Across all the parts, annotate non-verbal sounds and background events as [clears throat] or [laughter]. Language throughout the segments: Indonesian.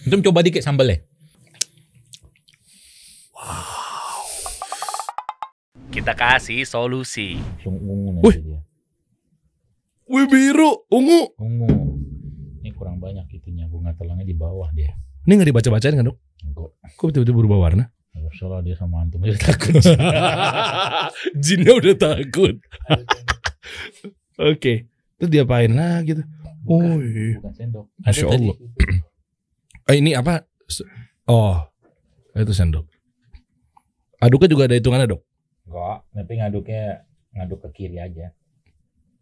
Antum coba dikit sambal eh. Kita kasih solusi. Wih. Wih biru, ungu. Ungu. Ini kurang banyak itunya bunga telangnya di bawah dia. Ini nggak dibaca-bacain kan dok? Enggak. Kok tiba-tiba berubah warna? Enggak salah dia sama antum dia takut. [laughs] Jinnya udah takut. [laughs] Oke. Okay. Terus diapain lagi tuh? Oh iya. sendok. Masya Allah. Oh ini apa? Oh, itu sendok. Aduknya juga ada hitungannya dok? Enggak, tapi ngaduknya ngaduk ke kiri aja.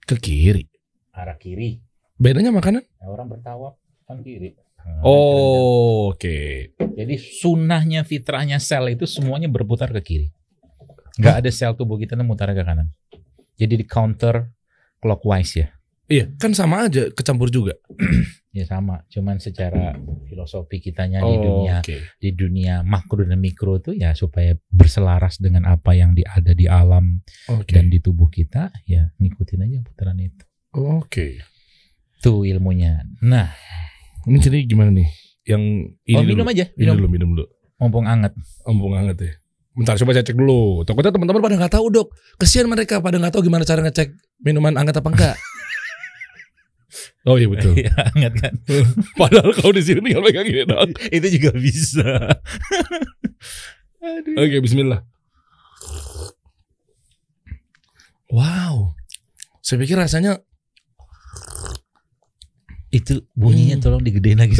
Ke kiri? Arah kiri. Bedanya makanan? Ya, orang bertawab kan kiri. oh, oke. Okay. Jadi sunnahnya fitrahnya sel itu semuanya berputar ke kiri. Enggak ada sel tubuh kita yang mutar ke kanan. Jadi di counter clockwise ya. Iya, kan sama aja kecampur juga. Iya [clears throat] sama, cuman secara filosofi kitanya oh, di dunia okay. di dunia makro dan mikro itu ya supaya berselaras dengan apa yang di, ada di alam okay. dan di tubuh kita, ya ngikutin aja putaran itu. Oke. Okay. Tuh ilmunya. Nah, ini jadi gimana nih? Yang ini oh, minum dulu. aja. Minum. Ini dulu, minum dulu. Mumpung anget. Mumpung anget ya. Bentar coba saya cek dulu. Takutnya teman-teman pada nggak tahu dok. Kesian mereka pada nggak tahu gimana cara ngecek minuman anget apa enggak. [laughs] Oh iya betul. [laughs] ya, hangat kan. [laughs] Padahal kau di sini tinggal pegang ini ya, dong. [laughs] Itu juga bisa. Oke, okay, bismillah. Wow. Saya pikir rasanya itu bunyinya hmm. tolong digedein lagi.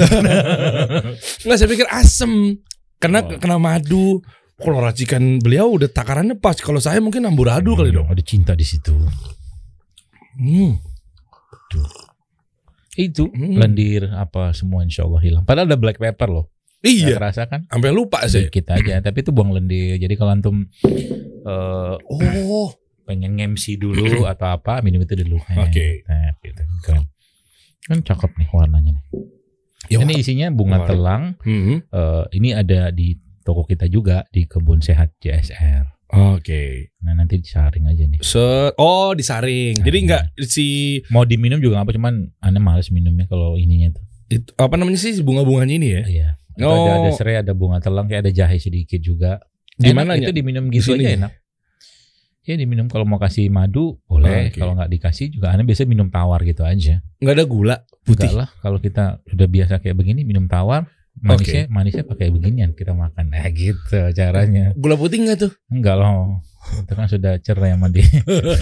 Enggak, saya pikir asem. karena wow. kena madu. Kalau racikan beliau udah takarannya pas. Kalau saya mungkin amburadul hmm, kali dong. Ada cinta di situ. Hmm. Tuh itu hmm. lendir apa semua insya Allah hilang. Padahal ada black pepper loh. Iya. Terasa kan? Sampai lupa sih. Kita aja, [clears throat] tapi itu buang lendir. Jadi kalau antum uh, oh pengen ngemsi dulu [clears throat] atau apa minum itu dulu. Eh, Oke. Okay. Nah, gitu. Keren. Kan cakep nih warnanya nih. Ya, ini isinya bunga warna. telang. Mm -hmm. uh, ini ada di toko kita juga di kebun sehat JSR. Oke. Okay. Nah nanti disaring aja nih. Se oh disaring. Nah, Jadi iya. nggak nah. si mau diminum juga apa cuman aneh males minumnya kalau ininya tuh. Itu, apa namanya sih bunga-bunganya ini ya? Iya. Oh. Ada ada oh. serai, ada bunga telang, kayak ada jahe sedikit juga. Gimana itu diminum gitu Disini. aja enak. Ya diminum kalau mau kasih madu boleh, okay. kalau nggak dikasih juga aneh biasanya minum tawar gitu aja. Nggak ada gula putih. Enggak lah, kalau kita sudah biasa kayak begini minum tawar Manisnya, okay. manisnya pakai beginian kita makan. Nah [laughs] gitu caranya. Gula putih enggak tuh? Enggak loh. Itu kan sudah cerai sama dia.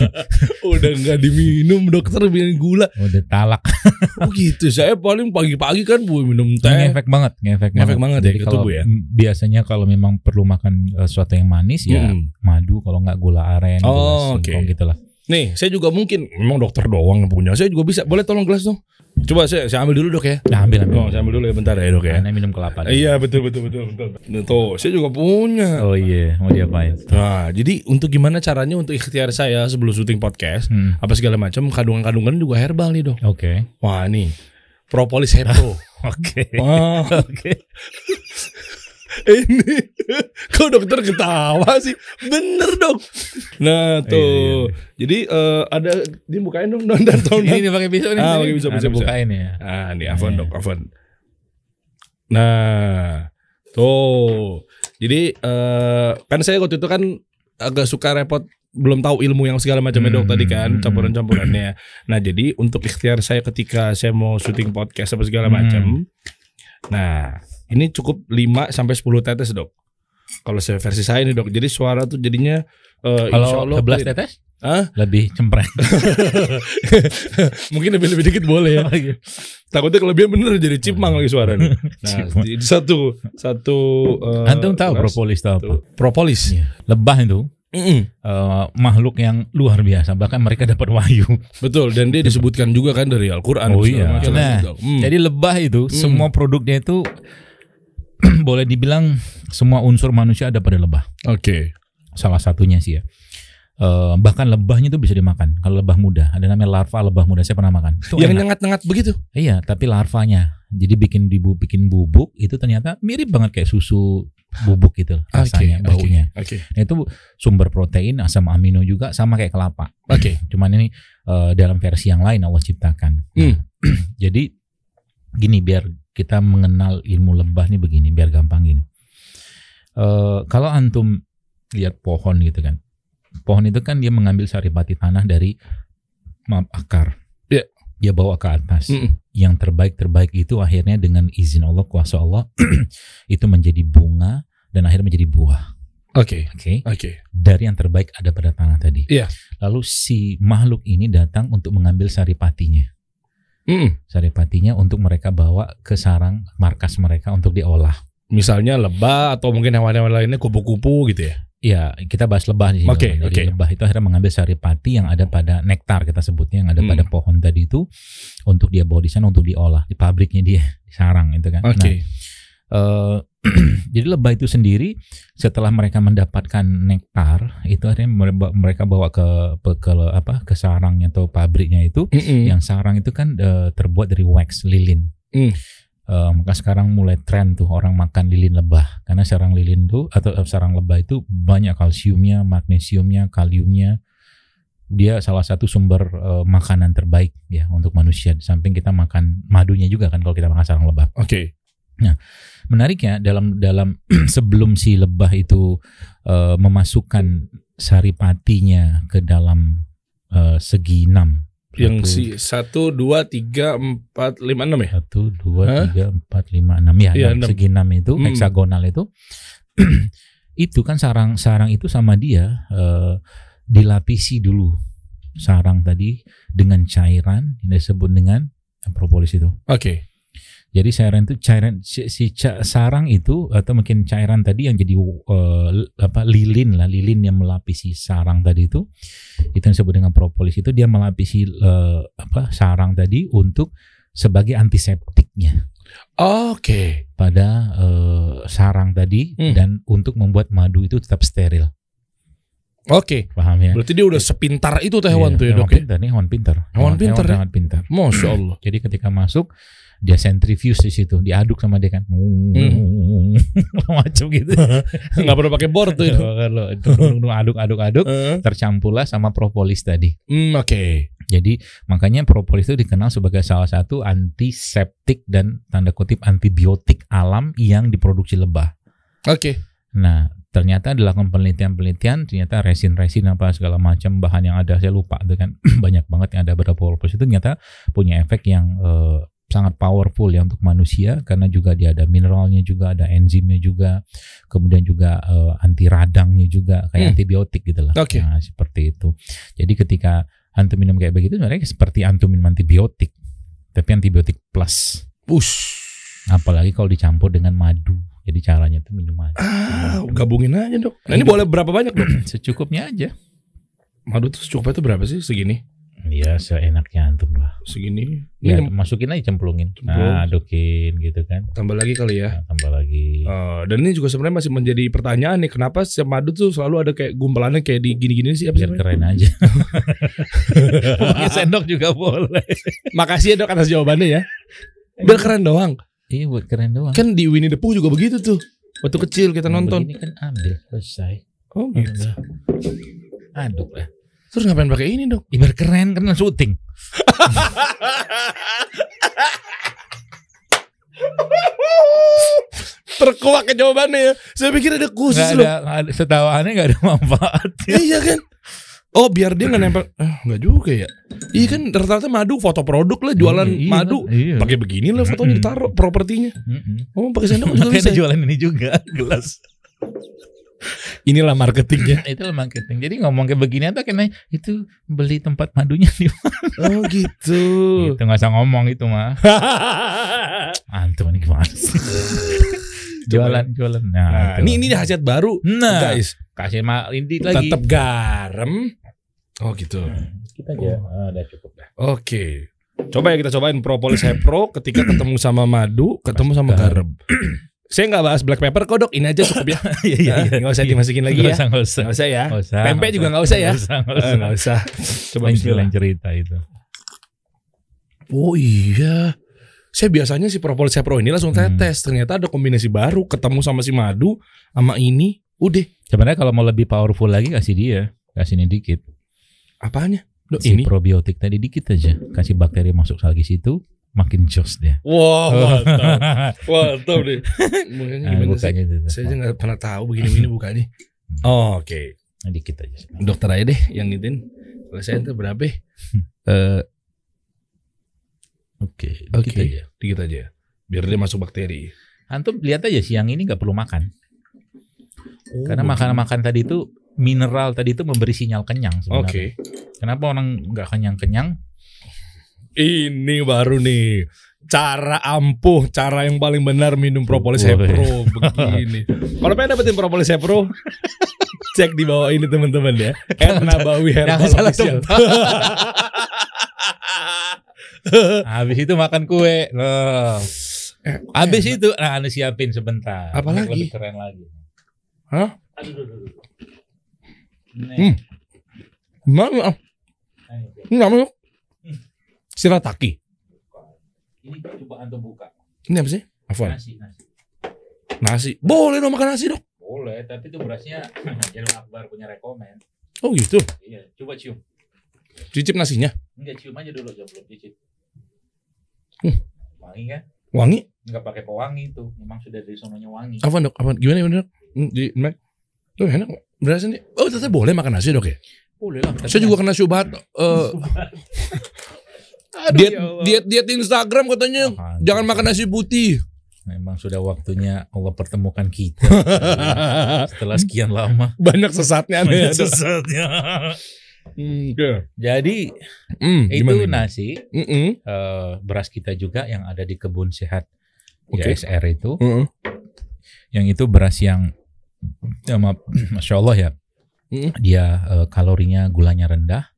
[laughs] Udah enggak diminum dokter bilang gula. Udah talak. [laughs] oh gitu. Saya paling pagi-pagi kan bu minum teh. efek banget, ngefek, banget. banget gitu ya gitu ya. Biasanya kalau memang perlu makan e, sesuatu yang manis ya hmm. ya madu kalau enggak gula aren, oh, gula singkong okay. gitu lah. Nih, saya juga mungkin memang dokter doang yang punya. Saya juga bisa. Boleh tolong gelas dong? Coba saya, saya ambil dulu dok ya. Nah, ambil ambil. Oh, saya ambil dulu ya bentar ya dok ya. Karena minum kelapa. Deh. Iya betul betul betul betul. Nah, tuh, saya juga punya. Oh iya, yeah. mau diapain? Nah, jadi untuk gimana caranya untuk ikhtiar saya sebelum syuting podcast, hmm. apa segala macam kandungan-kandungan juga herbal nih dok. Oke. Okay. Wah nih, propolis herbal. [laughs] Oke. [laughs] Oke. [laughs] ini kok dokter ketawa sih bener dong nah tuh iya, iya, iya. jadi uh, ada dibukain dong non dan tahun ini pakai pisau nih ah pakai pisau pisau bukain ya ah ini Avon iya. dok Avon nah tuh jadi uh, kan saya waktu itu kan agak suka repot belum tahu ilmu yang segala macam hmm, dok tadi kan hmm. campuran-campurannya. Nah, jadi untuk ikhtiar saya ketika saya mau syuting podcast apa segala macam. Hmm. Nah, ini cukup 5 sampai 10 tetes, Dok. Kalau saya versi saya ini, Dok. Jadi suara tuh jadinya uh, Kalau 11 tetes? Hah? Lebih cempreng. Mungkin lebih lebih dikit boleh ya. [laughs] Oh, iya. Takutnya kelebihan bener jadi cipmang lagi suara nih [laughs] Nah, satu satu uh, Antum tahu kelas? propolis tahu apa? Propolis. iya. Lebah itu mm -mm. Uh, makhluk yang luar biasa bahkan mereka dapat wahyu. Betul dan dia disebutkan juga kan dari Al-Qur'an. Oh iya. Nah, mm. jadi lebah itu mm. semua produknya itu [clears throat] boleh dibilang semua unsur manusia ada pada lebah. Oke. Okay. Salah satunya sih ya. Uh, bahkan lebahnya itu bisa dimakan. Kalau lebah muda, ada namanya larva lebah muda. Saya pernah makan. Itu Yang nengat-nengat begitu? Iya, tapi larvanya. Jadi bikin dibu bikin bubuk itu ternyata mirip banget kayak susu bubuk gitu rasanya okay, baunya. Okay, okay. Nah, itu sumber protein, asam amino juga sama kayak kelapa. Oke. Okay. [clears throat] Cuman ini uh, dalam versi yang lain Allah ciptakan. Hmm. Nah, hmm. [clears throat] jadi gini biar kita mengenal ilmu lebah nih begini biar gampang gini. e, kalau antum lihat pohon gitu kan, pohon itu kan dia mengambil saripati tanah dari maaf akar, yeah. dia bawa ke atas. -mm. Yang terbaik terbaik itu akhirnya dengan izin Allah kuasa Allah [clears throat] itu menjadi bunga dan akhirnya menjadi buah. Oke. Okay. Oke. Okay. Oke. Okay. Dari yang terbaik ada pada tanah tadi. Iya. Yeah. Lalu si makhluk ini datang untuk mengambil saripatinya mm. saripatinya untuk mereka bawa ke sarang markas mereka untuk diolah. Misalnya lebah atau mungkin hewan-hewan lainnya kupu-kupu gitu ya? Iya, kita bahas lebah di sini. Oke, okay, oke. Okay. Lebah itu akhirnya mengambil saripati yang ada pada nektar kita sebutnya yang ada mm. pada pohon tadi itu untuk dia bawa di sana untuk diolah di pabriknya dia di sarang itu kan. Oke. Okay. Nah, Eh, [clears throat] jadi lebah itu sendiri setelah mereka mendapatkan nektar itu akhirnya mereka bawa ke ke apa ke sarangnya atau pabriknya itu mm -hmm. yang sarang itu kan uh, terbuat dari wax lilin. Mm. Uh, maka sekarang mulai tren tuh orang makan lilin lebah karena sarang lilin tuh atau sarang lebah itu banyak kalsiumnya, magnesiumnya, kaliumnya. Dia salah satu sumber uh, makanan terbaik ya untuk manusia. Di samping kita makan madunya juga kan kalau kita makan sarang lebah. Oke. Okay. Nah, menariknya dalam dalam [clears throat] sebelum si lebah itu uh, memasukkan saripatinya ke dalam uh, segi enam. Yang satu, si satu dua tiga empat lima enam ya? Satu dua Hah? tiga empat lima enam ya. ya enam. Segi enam itu hmm. heksagonal itu [clears throat] itu kan sarang sarang itu sama dia uh, dilapisi dulu sarang tadi dengan cairan yang disebut dengan propolis itu. Oke. Okay jadi cairan itu cairan si, si sarang itu atau mungkin cairan tadi yang jadi uh, apa lilin lah lilin yang melapisi sarang tadi itu itu yang disebut dengan propolis itu dia melapisi uh, apa sarang tadi untuk sebagai antiseptiknya. Oke. Okay. Pada uh, sarang tadi hmm. dan untuk membuat madu itu tetap steril. Oke. Okay. Paham ya? Berarti dia udah sepintar itu teh iya, hewan iya, tuh ya, Dok. Hewan ya? pintar nih, hewan pintar. Hewan, hewan pintar. Hewan, ya? pintar. Masya Allah. Jadi ketika masuk dia sentrifuse di situ diaduk sama dia kan hmm. Hmm. [laughs] macam gitu [laughs] nggak perlu pakai bor tuh itu aduk aduk aduk uh. tercampurlah sama propolis tadi mm, oke okay. jadi makanya propolis itu dikenal sebagai salah satu antiseptik dan tanda kutip antibiotik alam yang diproduksi lebah oke okay. nah ternyata dilakukan penelitian-penelitian ternyata resin-resin apa segala macam bahan yang ada saya lupa itu kan [clears throat] banyak banget yang ada pada propolis itu ternyata punya efek yang eh, sangat powerful ya untuk manusia karena juga dia ada mineralnya juga ada enzimnya juga kemudian juga uh, anti radangnya juga kayak hmm. antibiotik gitu lah okay. nah, seperti itu jadi ketika antum minum kayak begitu mereka seperti antum minum antibiotik tapi antibiotik plus Ush. apalagi kalau dicampur dengan madu jadi caranya itu minum madu ah, gabungin aja dok nah, ini boleh berapa banyak dok [clears throat] secukupnya aja madu tuh secukupnya itu berapa sih segini Iya, seenaknya antum lah. Segini. Ya, ini masukin aja cemplungin. Cemplung. Nah, adukin gitu kan. Tambah lagi kali ya. Nah, tambah lagi. Uh, dan ini juga sebenarnya masih menjadi pertanyaan nih, kenapa setiap madu tuh selalu ada kayak gumpalannya kayak di gini-gini sih apa Biar keren aja. [laughs] sendok juga boleh. Makasih ya dok atas jawabannya ya. Iya. Biar keren doang. Iya buat keren doang. Kan di Winnie the Pooh juga begitu tuh. Waktu iya. kecil kita nonton. Ini kan ambil selesai. Oh gitu. Aduk lah. Terus ngapain pakai ini dok? Ibar keren karena syuting. Terkuak jawabannya ya. Saya pikir ada khusus gak ada, loh. Ada, setahu aneh gak ada manfaat. Ya. Iya kan? Oh biar dia nggak nempel, eh, nggak juga ya. Iya kan rata-rata madu foto produk lah jualan iya, iya madu, iya. pakai begini lah fotonya ditaruh propertinya. Oh pakai sendok [laughs] juga bisa. jualan ini juga [laughs] gelas. Inilah marketingnya. [laughs] itu marketing. Jadi ngomong kayak begini atau kena itu beli tempat madunya di mana. Oh gitu. Itu nggak usah ngomong itu mah. [laughs] Antum ini gimana sih? [laughs] jualan jualan. Nah, nah ini ini hajat baru. Nah, guys, kasih mah lindi lagi. Tetap garam. Oh gitu. Nah, kita aja. Oh. Ah, udah cukup dah. Oke. Okay. Coba ya kita cobain propolis Hepro ketika ketemu sama madu, ketemu sama garam. [clears throat] Saya nggak bahas black pepper kodok ini aja cukup ya. [laughs] Iya iya. Nah, nggak usah iya. dimasukin lagi ya. Nggak usah nggak usah ya. Pempek juga nggak usah ya. Nggak usah. Coba Bismillah. cerita itu. Oh iya. Saya biasanya si saya pro ini langsung hmm. tetes. tes Ternyata ada kombinasi baru ketemu sama si madu sama ini. Udah. Sebenarnya kalau mau lebih powerful lagi kasih dia, kasih ini dikit. Apanya? Loh, si ini? probiotik tadi dikit aja. Kasih bakteri masuk lagi situ, makin jos dia. Wow, oh. mantap. mantap deh. Mungkin gimana nah, sih? Gitu. Saya juga gak pernah tahu begini-begini bukanya. Hmm. Oh, oke. Okay. Nah, dikit aja. Dokter aja deh yang ngitin. Kalau saya itu berapa? Hmm. Eh uh, Oke, okay, dikit aja. Dikit aja. Biar dia masuk bakteri. Antum lihat aja siang ini nggak perlu makan. Oh, Karena makanan makan tadi itu mineral tadi itu memberi sinyal kenyang Oke. Okay. Kenapa orang nggak kenyang-kenyang? ini baru nih cara ampuh, cara yang paling benar minum propolis Hepro begini. Kalau pengen dapetin propolis Hepro, cek di bawah ini teman-teman ya. At Nabawi Herbal Habis itu makan kue. Nah, Habis eh, itu nah anu siapin sebentar. Apa lagi? Lebih keren lagi. Hah? Aduh, aduh, aduh. Hmm. Nih. Hmm. Mana? Nah, ini namanya Sirataki. Ini coba antum buka. Ini apa sih? Afwan. Nasi, nasi. Nasi. Boleh dong makan nasi dok. Boleh, tapi itu berasnya [laughs] Jalan Akbar punya rekomend. Oh gitu. Iya, coba cium. Cicip nasinya? Enggak, cium aja dulu jangan belum cicip. Hmm. Wangi kan? Wangi? Enggak pakai pewangi itu, memang sudah dari sononya wangi. Apa dok? Apa gimana gimana dok? Hmm, di Mac? Tuh enak berasa nih. Oh ternyata boleh makan nasi dok ya? Boleh lah. Saya juga kena sobat. Uh, eh, [laughs] Aduh, diet, ya diet diet Instagram katanya oh, jangan makan nasi putih. Memang sudah waktunya Allah pertemukan kita. [laughs] Setelah sekian lama. Banyak sesatnya. Banyak ya, sesatnya. Jadi mm, itu gimana? nasi mm -mm. Uh, beras kita juga yang ada di kebun sehat okay. JSR itu, mm -mm. yang itu beras yang ya, maaf, [clears throat] masya Allah ya, mm -mm. dia uh, kalorinya gulanya rendah,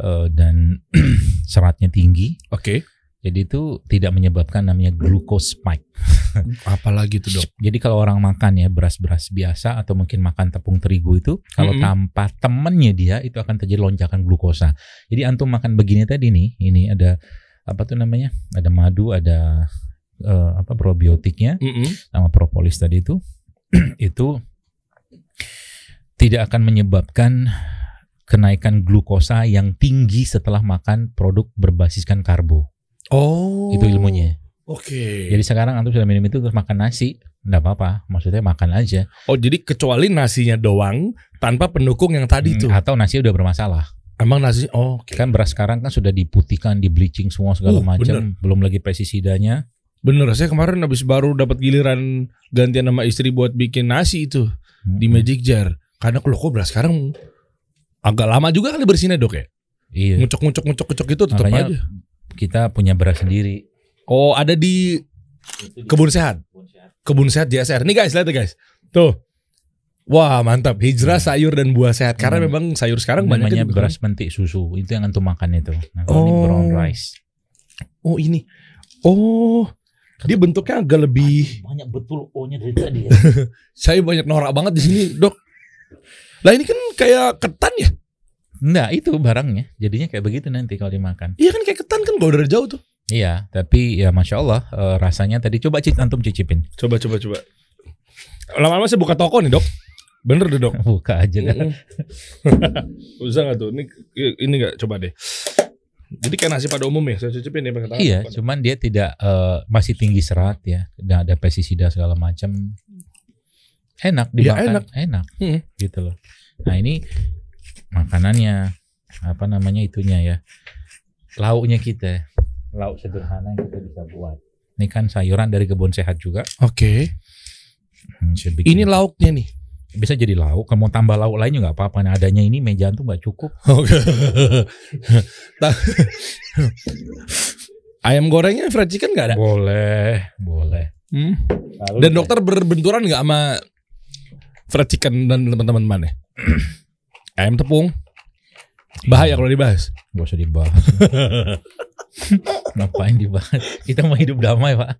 uh, dan [clears throat] seratnya tinggi. Oke. Okay. Jadi itu tidak menyebabkan namanya glucose spike. [laughs] Apalagi itu dok. Jadi kalau orang makan ya beras-beras biasa atau mungkin makan tepung terigu itu, kalau mm -hmm. tanpa temennya dia itu akan terjadi lonjakan glukosa. Jadi antum makan begini tadi nih, ini ada apa tuh namanya? Ada madu, ada uh, apa probiotiknya, mm -hmm. sama propolis tadi itu, [clears throat] itu tidak akan menyebabkan kenaikan glukosa yang tinggi setelah makan produk berbasiskan karbo. Oh. Itu ilmunya. Oke. Okay. Jadi sekarang antum sudah minum itu terus makan nasi, enggak apa-apa. Maksudnya makan aja. Oh, jadi kecuali nasinya doang tanpa pendukung yang tadi hmm, Atau nasi udah bermasalah. Emang nasi oh okay. kan beras sekarang kan sudah diputihkan, di bleaching semua segala uh, macam, belum lagi pestisidanya. Bener, saya kemarin habis baru dapat giliran gantian sama istri buat bikin nasi itu hmm. di Magic Jar. Karena kalau kok beras sekarang agak lama juga kali bersihnya dok ya. Iya. Ngucok ngucok ngucok ngucok itu tetap Makanya aja. Kita punya beras sendiri. Oh ada di kebun sehat. Kebun sehat JSR. Nih guys lihat deh guys. Tuh. Wah mantap hijrah iya. sayur dan buah sehat karena hmm. memang sayur sekarang banyak banyak gitu, beras kan? mentik susu itu yang antum makan itu. Nah, oh. ini brown oh. rice. Oh ini. Oh. Dia bentuknya agak lebih banyak betul O-nya dari tadi ya. [laughs] Saya banyak norak banget di sini, Dok. Lah ini kan kayak ketan ya? enggak itu barangnya. Jadinya kayak begitu nanti kalau dimakan. Iya kan kayak ketan kan kalau dari jauh tuh. Iya, tapi ya masya Allah uh, rasanya tadi coba cicip antum cicipin. Coba coba coba. Lama-lama saya buka toko nih dok. Bener deh dok. [laughs] Buka aja dah. [laughs] Usah gak tuh? Ini ini gak coba deh. Jadi kayak nasi pada umum ya, saya cicipin ya Iya, cuman dia tidak uh, masih tinggi serat ya, dan ada pestisida segala macam enak iya, dimakan ya, enak, enak. Hmm. gitu loh nah ini makanannya apa namanya itunya ya lauknya kita lauk sederhana yang kita bisa buat ini kan sayuran dari kebun sehat juga oke okay. hmm, ini lauknya nih bisa jadi lauk kamu tambah lauk lainnya nggak apa-apa nah, adanya ini meja tuh nggak cukup [laughs] ayam gorengnya fried chicken nggak ada boleh boleh hmm. Dan dokter berbenturan nggak sama fried chicken dan teman-teman mana? Ayam tepung. Bahaya kalau dibahas. Gak usah dibahas. [laughs] Ngapain dibahas? Kita mau hidup damai, Pak.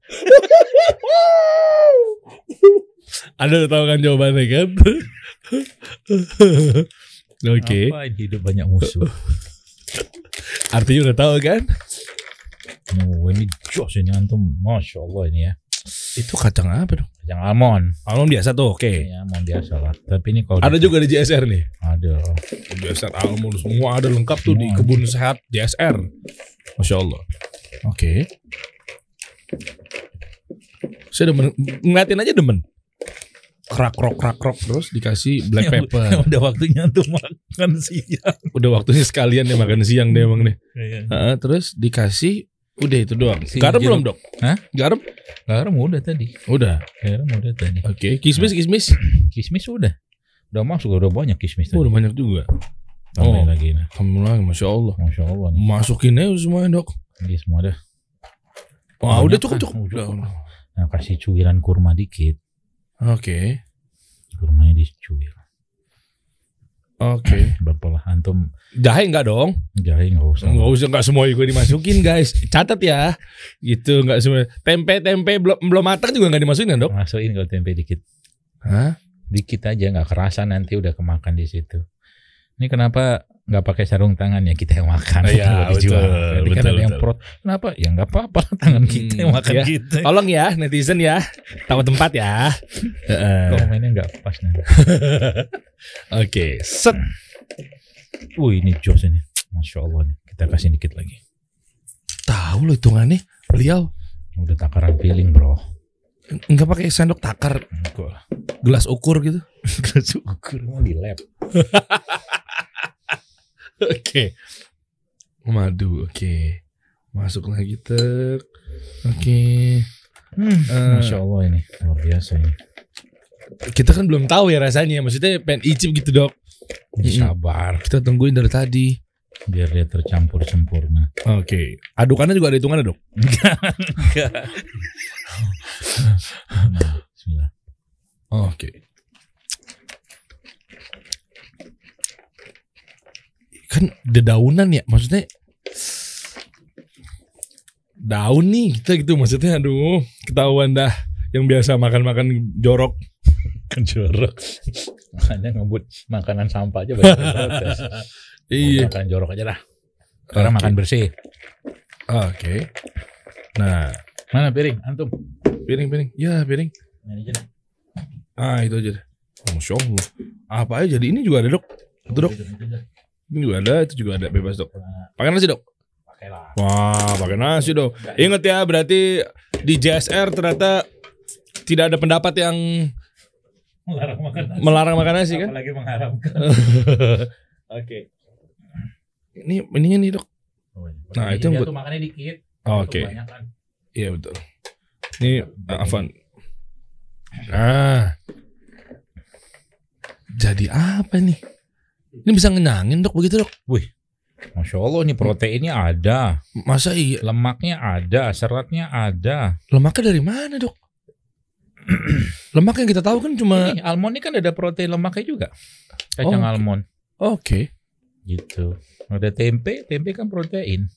Ada tahu kan jawabannya kan? [laughs] Oke. Okay. Ngapain hidup banyak musuh? Artinya udah tahu kan? Oh, ini jos ini antum. Masya Allah ini ya. Itu kacang apa tuh? yang almond. Almond biasa tuh, oke. Okay. Iya, almond biasa lah. Tapi ini kalau Ada juga di JSR nih. Ada. JSR almond semua ada lengkap tuh di kebun sehat JSR. Masya Allah. Oke. Okay. Saya demen ngeliatin aja demen. Krak krok krak krok terus dikasih black pepper. Ya, udah waktunya untuk makan siang. Udah waktunya sekalian deh makan siang deh emang nih. Ya, ya. Uh, terus dikasih Udah itu doang. Si garam gitu. belum, Dok? Hah? Garam? Garam udah tadi. Udah. Garam udah tadi. Oke, okay. kismis kismis. Kismis udah. Udah masuk udah banyak kismis tadi. Oh, udah banyak juga. tambah oh, lagi nah. tambah lagi, masya Allah. Masya Allah. Nih. Masukin aja semuanya dok. Iya semua dah. Wah oh, udah cukup kan? cukup. Udah. Nah kasih cuiran kurma dikit. Oke. Okay. Kurmanya dicuir. Oke. Okay. lah [laughs] antum. Jahe enggak dong? Jahe enggak usah. Enggak usah enggak semua gue dimasukin, guys. Catat ya. Gitu enggak semua. Tempe tempe belum belum matang juga enggak dimasukin kan, Dok? Masukin kalau tempe dikit. Hah? Dikit aja enggak kerasa nanti udah kemakan di situ. Ini kenapa nggak pakai sarung tangan ya kita yang makan oh, ya, [laughs] betul, dijual. Jadi kan betul, kan ada betul. yang pro. Kenapa? Ya nggak apa-apa tangan hmm, kita hmm, yang makan ya. kita. Gitu. Tolong ya netizen ya, tahu tempat ya. Komennya nggak pas nanti. [laughs] Oke, okay, set. Hmm. Wih ini jos ini, masya Allah nih. Kita kasih dikit lagi. Tahu lo hitungannya beliau. Udah takaran feeling bro. Enggak pakai sendok takar. Gelas ukur gitu. [laughs] Gelas ukur mau di lab. [laughs] oke okay. madu oke okay. masuk lagi ter oke okay. hmm, uh, eh. masya allah ini luar biasa ini kita kan belum tahu ya rasanya maksudnya pengen icip gitu dok ya, sabar kita tungguin dari tadi biar dia tercampur sempurna. Oke, okay. adukannya juga ada hitungannya dok? [laughs] Oke. Okay. kan dedaunan ya maksudnya daun nih kita gitu maksudnya aduh ketahuan dah yang biasa makan-makan jorok kan jorok [laughs] makanya ngebut makanan sampah aja [laughs] iya makan jorok aja lah karena okay. makan bersih oke okay. nah mana piring antum piring piring ya piring ini ah itu aja Masya Allah apa aja jadi ini juga ada dok itu dok ini juga ada, itu juga ada bebas dok. Nah. Pakai nasi dok. Pakai Wah, pakai nasi dok. Ingat ya, berarti di JSR ternyata tidak ada pendapat yang melarang makan nasi. Melarang makan nasi kan? Apalagi mengharamkan. [laughs] Oke. okay. Ini mendingan nih dok. Oh, iya. nah itu yang buat. makannya dikit. Oh, Oke. Okay. Iya betul. Ini iya, Afan. Nah, Jadi apa nih? Ini bisa ngenangin dok begitu dok? Wih, Masya Allah ini proteinnya ada. Masa iya? Lemaknya ada, seratnya ada. Lemaknya dari mana dok? [clears throat] lemak yang kita tahu kan cuma ini, almond ini kan ada protein lemaknya juga. Kacang oh, almond. Oke. okay. Gitu. Ada tempe, tempe kan protein.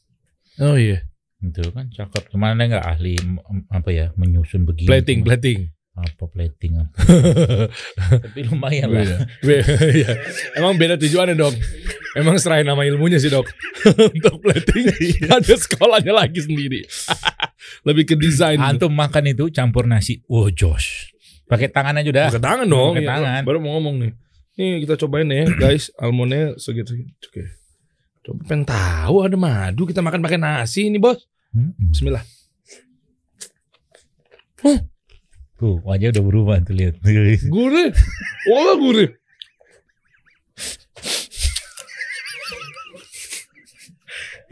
Oh iya. Itu kan cakep. Cuman ada gak ahli apa ya menyusun begini? Plating, plating apa plating apa [laughs] tapi lumayan lah [laughs] ya. emang beda tujuannya dok emang serai nama ilmunya sih dok [laughs] untuk plating iya. ada sekolahnya lagi sendiri lebih ke desain antum makan itu campur nasi wow oh, Josh pakai tangan aja udah pakai tangan dong pakai iya. tangan baru mau ngomong nih nih kita cobain ya guys almondnya segitu oke coba pengen tahu ada madu kita makan pakai nasi ini bos Bismillah huh? Tuh, wajah udah berubah tuh lihat. [laughs] Gurih. Wah, gurih.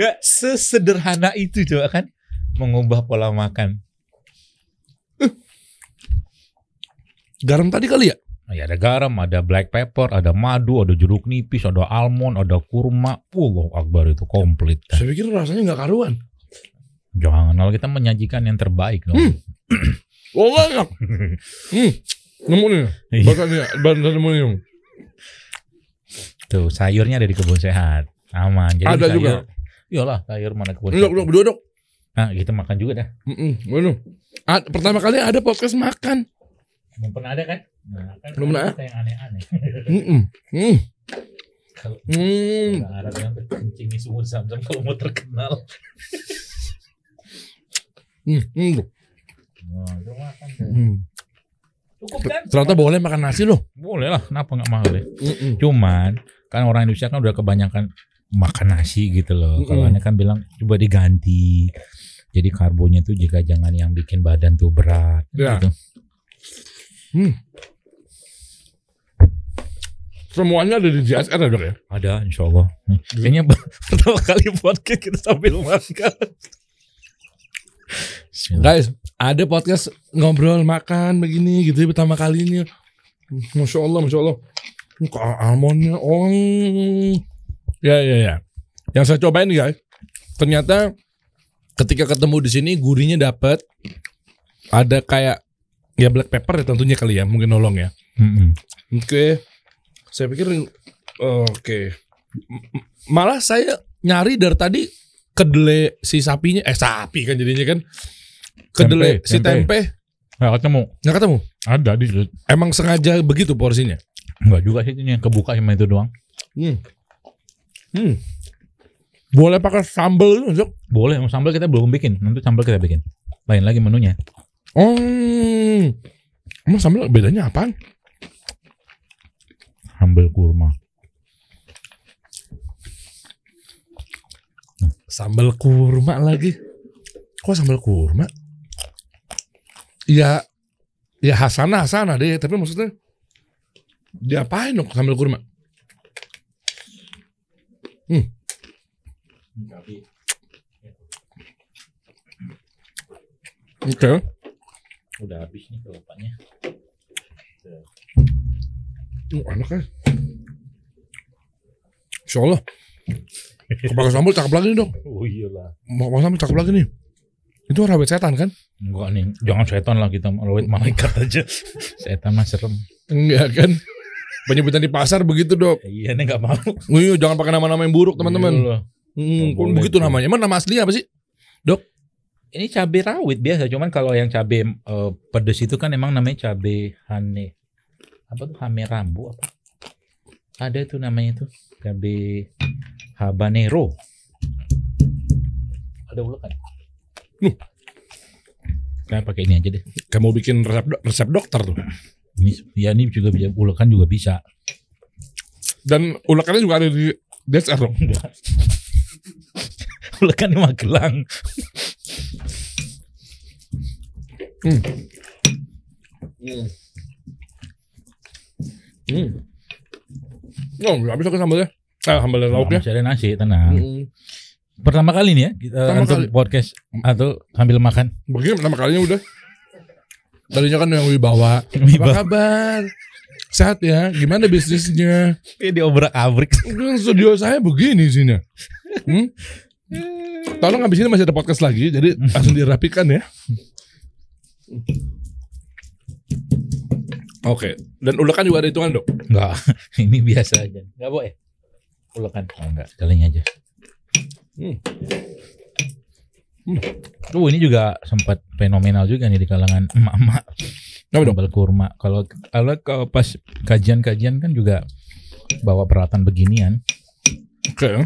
ya, sesederhana itu coba kan mengubah pola makan. Eh. garam tadi kali ya? Ya ada garam, ada black pepper, ada madu, ada jeruk nipis, ada almond, ada kurma. Allah Akbar itu komplit. Saya pikir rasanya nggak karuan. Jangan, kalau kita menyajikan yang terbaik dong. Hmm. [clears throat] والله لا hmm, nemuin bakatnya bantuan nemuin tuh sayurnya ada di kebun sehat aman jadi ada sayur, juga iyalah sayur mana kebun sehat duduk duduk nah kita gitu makan juga dah Heeh. mm -mm, bener. Ah, pertama kali ada podcast makan belum pernah ada kan nah, kan belum pernah yang aneh-aneh Heeh. mm -mm. mm. kalau hmm. Arab yang kencingi sumur zam-zam kalau mau terkenal hmm. -mm. mm. Nah, kan hmm. Hmm. Ternyata boleh makan nasi loh. Boleh lah, kenapa nggak mau ya? Cuman kan orang Indonesia kan udah kebanyakan makan nasi gitu loh. Mm Kalau hanya kan bilang coba diganti. Jadi karbonnya tuh juga jangan yang bikin badan tuh berat ya. gitu. Hmm. Semuanya ada di JSR ya dok ya? Ada, insya Allah. Kayaknya [laughs] pertama kali podcast kita sambil makan. Ya. Guys, ada podcast ngobrol makan begini gitu ya, pertama kali ini. Masya Allah, Masya Allah. Almondnya, oh. Ya, ya, ya. Yang saya cobain guys, ternyata ketika ketemu di sini gurinya dapat ada kayak ya black pepper ya tentunya kali ya mungkin nolong ya mm-hmm. oke okay. saya pikir oke okay. malah saya nyari dari tadi kedele si sapinya eh sapi kan jadinya kan kedele tempe, si tempe, tempe nggak ketemu nggak ketemu ada di emang sengaja begitu porsinya nggak juga sih ini yang kebuka cuma itu doang hmm. hmm. boleh pakai sambel untuk boleh sambel kita belum bikin nanti sambel kita bikin lain lagi menunya oh emang sambel bedanya apa sambel kurma sambal kurma lagi kok sambal kurma ya ya Hasanah Hasanah deh tapi maksudnya diapain dong sambal kurma hmm. Oke. Okay. Udah habis nih kelopaknya. Oh, enak ya. Insya Allah Kepala sambal cakep lagi nih dong. Oh iyalah. Kepala sambal cakep lagi nih. Itu rawit setan kan? Enggak nih, jangan setan lah kita rawit malaikat aja. [laughs] setan mah serem. Enggak kan? Penyebutan di pasar begitu dok. Iya nih gak mau. Oh, iya jangan pakai nama-nama yang buruk teman-teman. Iya hmm, pun begitu itu. namanya. Emang nama aslinya apa sih, dok? Ini cabai rawit biasa, cuman kalau yang cabai uh, pedes itu kan emang namanya cabai hane apa tuh hame rambu apa? Ada tuh namanya tuh cabai habanero. Ada ulekan. Nih. Nah, pakai ini aja deh. Kamu bikin resep do resep dokter tuh. Ini ya ini juga bisa ulekan juga bisa. Dan ulekannya juga ada di DSR dong. ulekan di Magelang. Hmm. Hmm. hmm. Oh, nggak bisa ke ya? Ah, sambel lauknya. Cari nasi, tenang. Pertama kali nih ya, kita untuk kali. podcast atau sambil makan. Begini pertama kalinya udah. Tadinya kan yang wibawa. [laughs] bawa. Apa kabar? Sehat ya? Gimana bisnisnya? Ini obrak abrik. Studio saya begini sini. Hmm? Tolong habis ini masih ada podcast lagi, jadi langsung dirapikan ya. Oke. Okay. Dan ulekan juga ada hitungan dok? Enggak. [laughs] Ini biasa aja. Enggak boleh. Ulekan. Oh, enggak. Jalannya aja. Hmm. Hmm. Oh, ini juga sempat fenomenal juga nih di kalangan emak-emak. Kenapa sambal kurma. Kalau kalau pas kajian-kajian kan juga bawa peralatan beginian. Oke. Okay.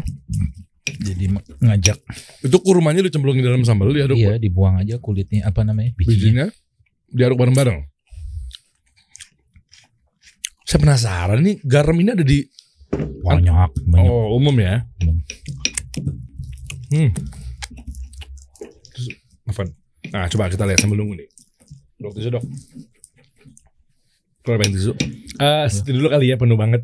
Jadi ngajak. Itu kurmanya dicemplungin dalam sambal ya dok? Iya, dibuang aja kulitnya apa namanya? Bijinya. bijinya diaduk bareng-bareng. Saya penasaran nih garam ini ada di banyak, banyak. Oh, umum ya. Umum. Hmm. Nah, coba kita lihat sambil nunggu nih. Dok, tisu dok. Keluar pengen tisu. Eh, uh, dulu kali ya penuh banget.